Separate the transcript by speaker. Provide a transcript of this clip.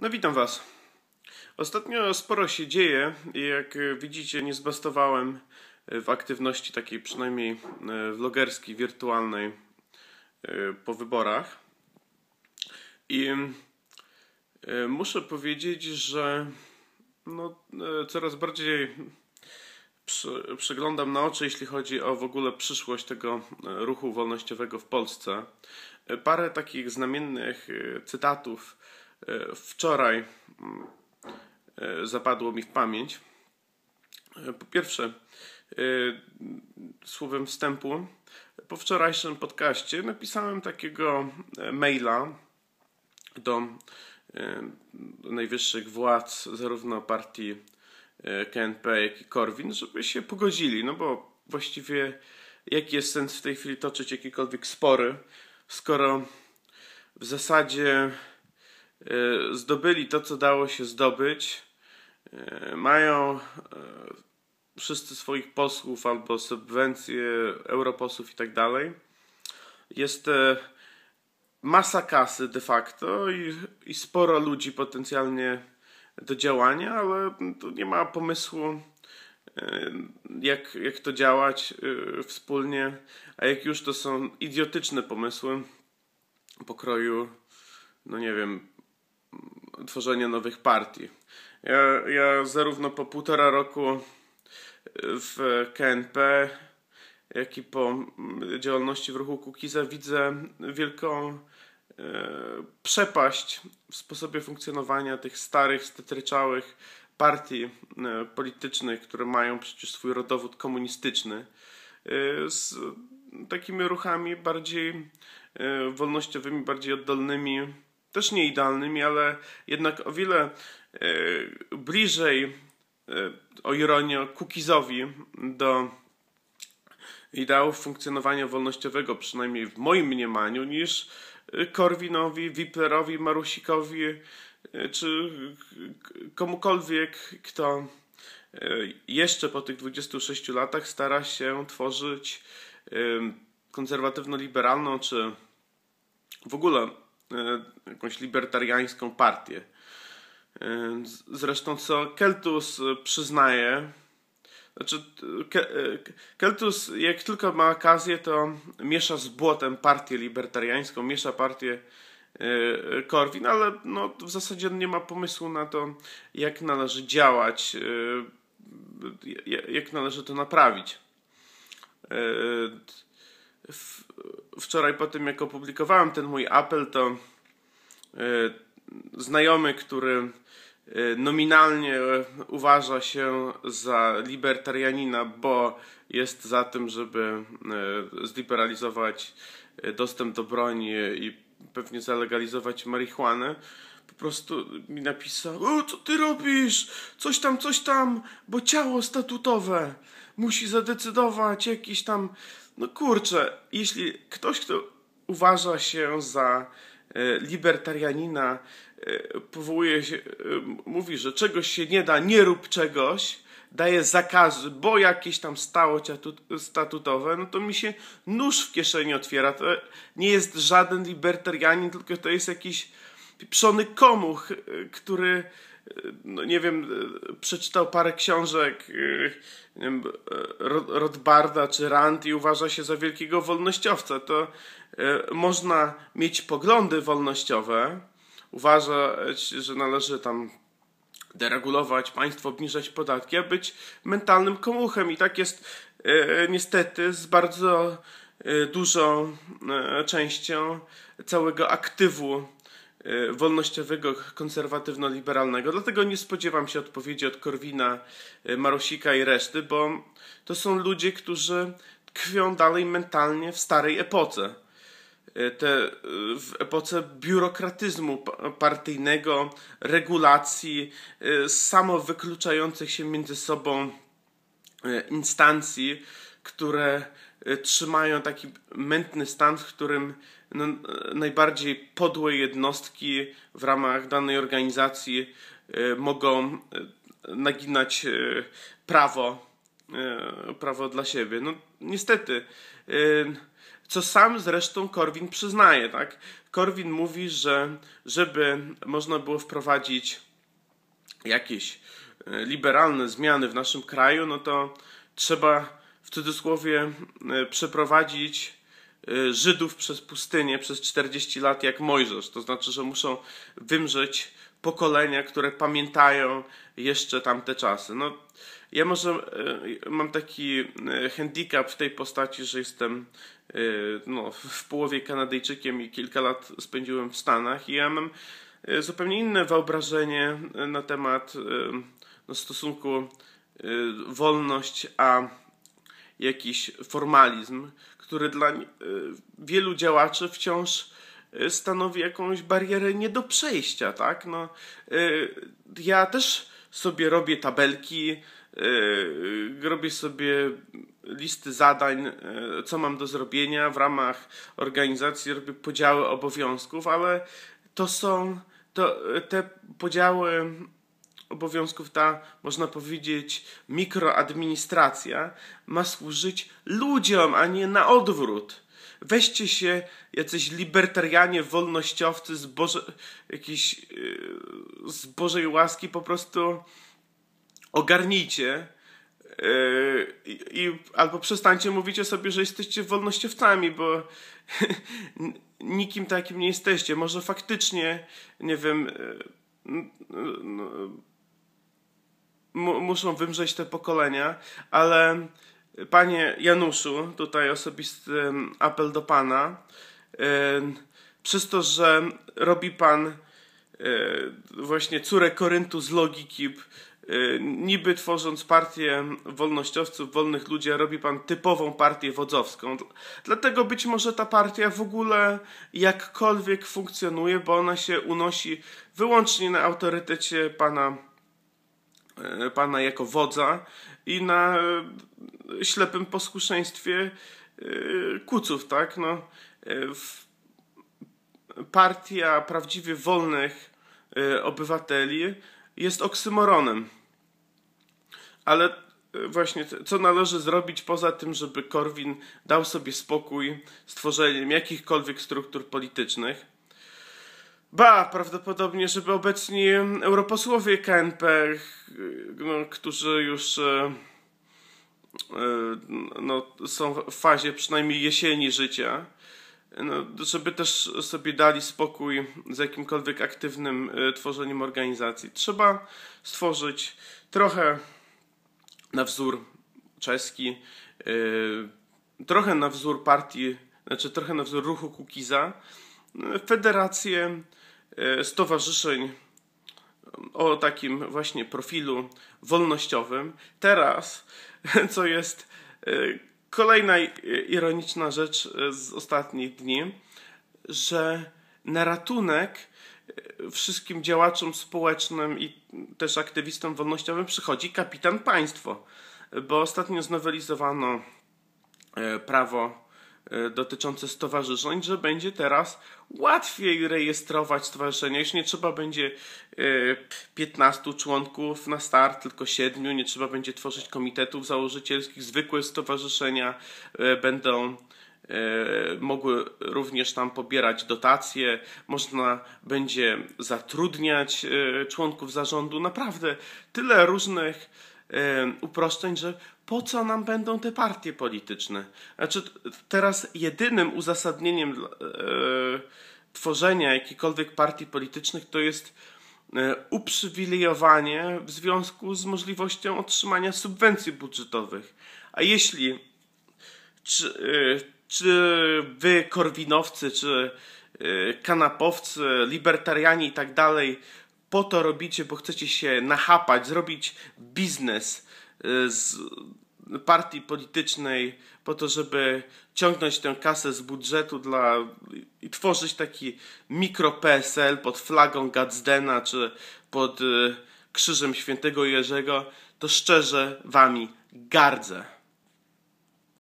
Speaker 1: No witam Was. Ostatnio sporo się dzieje i jak e, widzicie nie zbastowałem e, w aktywności takiej przynajmniej e, vlogerskiej, wirtualnej po wyborach. I muszę powiedzieć, że no, coraz bardziej przeglądam przyglądam na oczy, jeśli chodzi o w ogóle przyszłość tego ruchu wolnościowego w Polsce. Parę takich znamiennych cytatów E, wczoraj mm, e, zapadło mi w pamięć. E, po pierwsze, słowem wstępu, po wczorajszym podcaście napisałem takiego maila do najwyższych władz zarówno partii KNP, jak i Korwin, żeby się pogodzili, no bo właściwie jaki jest sens w tej chwili toczyć jakiekolwiek spory, skoro w zasadzie E, zdobyli to, co dało się zdobyć. E, mają e, wszyscy swoich posłów albo subwencje europosłów i tak dalej. Jest masa kasy de facto i, i sporo ludzi potencjalnie do działania, ale tu nie ma pomysłu, jak, jak to działać wspólnie, a jak już to są idiotyczne pomysły pokroju, no nie wiem, tworzenie nowych partii. Ja, ja zarówno po półtora roku e, w KNP, jak i po mm, działalności w ruchu Kukiza widzę wielką e, przepaść w sposobie funkcjonowania tych starych, stetryczałych partii e, politycznych, które mają przecież swój rodowód komunistyczny, e, z takimi ruchami bardziej e, wolnościowymi, bardziej oddolnymi też nie idealnymi, ale jednak o wiele e, bliżej, e, o ironię, Kukizowi do ideałów funkcjonowania wolnościowego, przynajmniej w moim mniemaniu, niż e, Korwinowi, Wiplerowi, Marusikowi czy komukolwiek, kto jeszcze po tych 26 latach stara się tworzyć konserwatywno-liberalną czy w ogóle E, jakąś libertariańską partię. E, zresztą co Keltus e, przyznaje, znaczy Keltus jak tylko ma okazję to miesza z błotem partię libertariańską, miesza partię Korwin, ale no, w zasadzie nie ma pomysłu na to, jak należy działać, jak należy to naprawić wczoraj po tym, jak opublikowałem ten mój apel, to e, znajomy, który e, nominalnie uważa się za libertarianina, bo jest za tym, żeby e, zliberalizować dostęp do broni i pewnie zalegalizować marihuanę. Po prostu mi napisał: O, co ty robisz? Coś tam, coś tam, bo ciało statutowe musi zadecydować jakiś tam no kurczę, jeśli ktoś, kto uważa się za e, libertarianina, e, powołuje się, e, mówi, że czegoś się nie da, nie rób czegoś, daje zakazy, bo jakieś tam stało statutowe, no to mi się nóż w kieszeni otwiera. To nie jest żaden libertarianin, tylko to jest jakiś pieprzony komuch, który no nie wiem, przeczytał parę książek y, y, Rodbarda czy Rand i uważa się za wielkiego wolnościowca, to y, można mieć poglądy wolnościowe, uważać, że należy tam deregulować państwo, obniżać podatki, a być mentalnym komuchem. I tak jest niestety z bardzo dużą częścią całego aktywu E, wolnościowego, konserwatywno-liberalnego. Dlatego nie spodziewam się odpowiedzi od Korwina, e, Marosika i reszty, bo to są ludzie, którzy tkwią dalej mentalnie w starej epoce. E, te, w epoce biurokratyzmu partyjnego, regulacji, samowykluczających się między sobą instancji, które Y, trzymają taki mętny stan, w którym no, y, najbardziej podłe jednostki w ramach danej organizacji y, mogą naginać prawo, prawo dla siebie. No niestety, co sam zresztą Korwin przyznaje, tak? Korwin mówi, że żeby można było wprowadzić jakieś liberalne zmiany w naszym kraju, no to trzeba w cudzysłowie e, przeprowadzić e, Żydów przez pustynię przez 40 lat jak Mojżesz. To znaczy, że muszą wymrzeć pokolenia, które pamiętają jeszcze tamte czasy. No, ja może e, mam taki handicap w tej postaci, że jestem no, w połowie Kanadyjczykiem i kilka lat spędziłem w Stanach i ja mam zupełnie inne wyobrażenie na temat no, stosunku wolność a jakiś formalizm, który dla e, wielu działaczy wciąż e, stanowi jakąś barierę nie do przejścia, tak? No, e, ja też sobie robię tabelki, robię sobie listy zadań, co mam do zrobienia w ramach organizacji, robię podziały obowiązków, ale to są to, te podziały obowiązków ta, można powiedzieć, mikroadministracja ma służyć ludziom, a nie na odwrót. Weźcie się jacyś libertarianie, wolnościowcy z, Boże, jakiś, yy, z Bożej łaski po prostu ogarnijcie yy, i, albo przestańcie mówić o sobie, że jesteście wolnościowcami, bo nikim takim nie jesteście. Może faktycznie, nie wiem, yy, muszą wymrzeć te pokolenia, ale panie Januszu, tutaj osobisty apel do pana, przez to, że robi pan e, właśnie córę Koryntu z logiki, e, niby tworząc partię wolnościowców, wolnych ludzi, robi pan typową partię wodzowską. Dlatego być może ta partia w ogóle jakkolwiek funkcjonuje, bo ona się unosi wyłącznie na autorytecie pana E, pana jako wodza i na e, ślepym posłuszeństwie e, kuców, tak? No, partia prawdziwie wolnych obywateli jest oksymoronem. Ale właśnie co należy zrobić poza tym, żeby Korwin dał sobie spokój z tworzeniem jakichkolwiek struktur politycznych? Ba, prawdopodobnie, żeby obecni europosłowie KNP, y, no, którzy już y, y, no, są w fazie przynajmniej jesieni życia, no, żeby też sobie dali spokój z jakimkolwiek aktywnym tworzeniem organizacji. Trzeba stworzyć trochę na wzór czeski, trochę na wzór partii, znaczy trochę na wzór ruchu Kukiza, federację E, stowarzyszeń o takim właśnie profilu wolnościowym. Teraz, co jest e, kolejna ironiczna rzecz e, z ostatnich dni, że na ratunek wszystkim działaczom społecznym i też aktywistom wolnościowym przychodzi kapitan państwo, bo ostatnio znowelizowano prawo E, dotyczące stowarzyszeń, że będzie teraz łatwiej rejestrować stowarzyszenia. Już nie trzeba będzie 15 e, członków na start, tylko 7. Nie trzeba będzie tworzyć komitetów założycielskich. Zwykłe stowarzyszenia e, będą mogły również tam pobierać dotacje, można będzie zatrudniać członków zarządu. Naprawdę tyle różnych uproszczeń, że po co nam będą te partie polityczne? Znaczy, teraz jedynym uzasadnieniem e, tworzenia jakichkolwiek partii politycznych to jest e, uprzywilejowanie w związku z możliwością otrzymania subwencji budżetowych. A jeśli czy, e, czy wy, korwinowcy, czy e, kanapowcy, libertarianie i tak dalej, po to robicie, bo chcecie się nachapać, zrobić biznes e, z partii politycznej po to, żeby ciągnąć tę kasę z budżetu dla, i tworzyć taki mikro PSL pod flagą Gadsdena czy pod y, krzyżem świętego Jerzego, to szczerze wami gardzę.